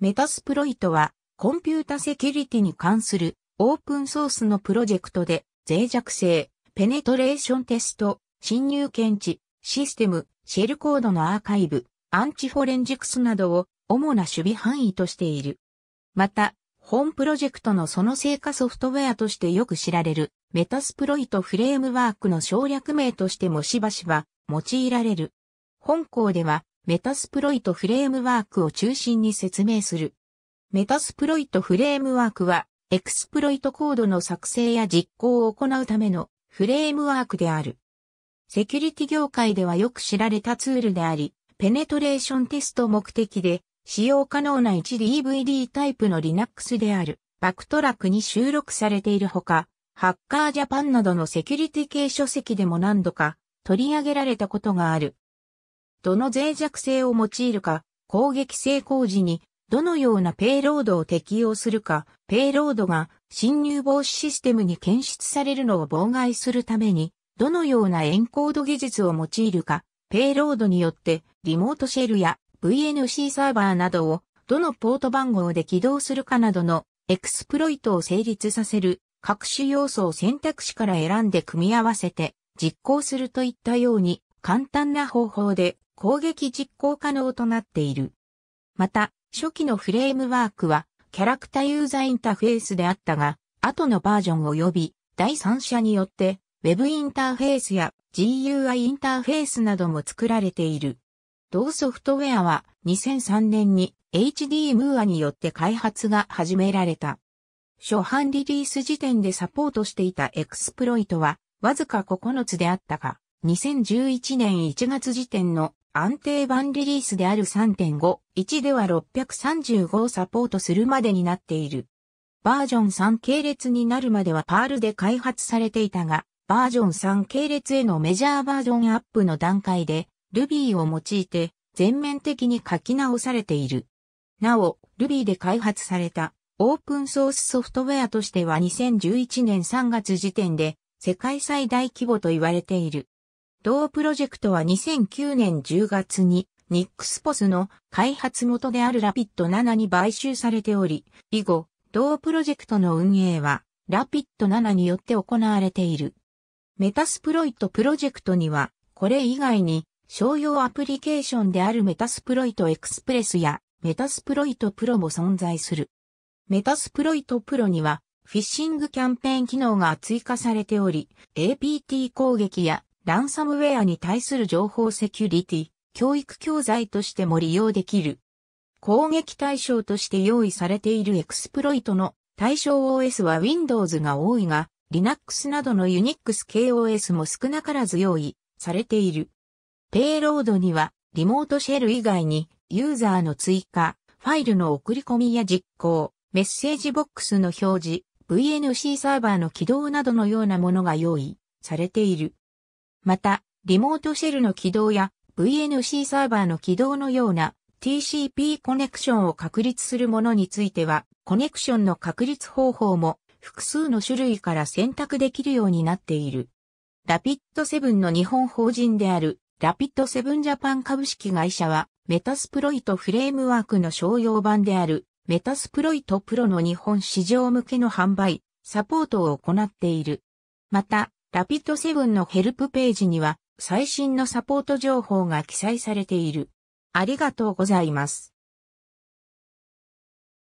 メタスプロイトは、コンピュータセキュリティに関するオープンソースのプロジェクトで、脆弱性、ペネトレーションテスト、侵入検知、システム、シェルコードのアーカイブ、アンチフォレンジクスなどを主な守備範囲としている。また、本プロジェクトのその成果ソフトウェアとしてよく知られるメタスプロイトフレームワークの省略名としてもしばしば用いられる。本校ではメタスプロイトフレームワークを中心に説明する。メタスプロイトフレームワークは、エクスプロイトコードの作成や実行を行うためのフレームワークである。セキュリティ業界ではよく知られたツールであり、ペネトレーションテスト目的で、使用可能な 1DVD タイプの Linux である、バックトラックに収録されているほか、ハッカージャパンなどのセキュリティ系書籍でも何度か取り上げられたことがある。どの脆弱性を用いるか、攻撃成功時にどのようなペイロードを適用するか、ペイロードが侵入防止システムに検出されるのを妨害するために、どのようなエンコード技術を用いるか、ペイロードによってリモートシェルや VNC サーバーなどをどのポート番号で起動するかなどのエクスプロイトを成立させる各種要素を選択肢から選んで組み合わせて実行するといったように簡単な方法で攻撃実行可能となっている。また、初期のフレームワークは、キャラクターユーザーインターフェースであったが、後のバージョン及び、第三者によって、Web インターフェースや GUI インターフェースなども作られている。同ソフトウェアは2003年に HDMUA によって開発が始められた。初版リリース時点でサポートしていたエクスプロイトはわずか9つであったが、2011年1月時点の安定版リリースである3.5.1では635をサポートするまでになっている。バージョン3系列になるまではパールで開発されていたが、バージョン3系列へのメジャーバージョンアップの段階で、Ruby を用いて全面的に書き直されている。なお、Ruby で開発されたオープンソースソフトウェアとしては2011年3月時点で世界最大規模と言われている。同プロジェクトは2009年10月にニックスポスの開発元であるラピッド7に買収されており、以後、同プロジェクトの運営はラピッド7によって行われている。メタスプロイトプロジェクトには、これ以外に商用アプリケーションであるメタスプロイトエクスプレスやメタスプロイトプロも存在する。メタスプロイトプロにはフィッシングキャンペーン機能が追加されており、APT 攻撃やランサムウェアに対する情報セキュリティ、教育教材としても利用できる。攻撃対象として用意されているエクスプロイトの対象 OS は Windows が多いが、Linux などの Unix 系 OS も少なからず用意されている。ペイロードにはリモートシェル以外にユーザーの追加、ファイルの送り込みや実行、メッセージボックスの表示、VNC サーバーの起動などのようなものが用意されている。また、リモートシェルの起動や VNC サーバーの起動のような TCP コネクションを確立するものについては、コネクションの確立方法も複数の種類から選択できるようになっている。ラピッドセブンの日本法人であるラピッドセブンジャパン株式会社は、メタスプロイトフレームワークの商用版であるメタスプロイトプロの日本市場向けの販売、サポートを行っている。また、ラピッドセブンのヘルプページには最新のサポート情報が記載されている。ありがとうございます。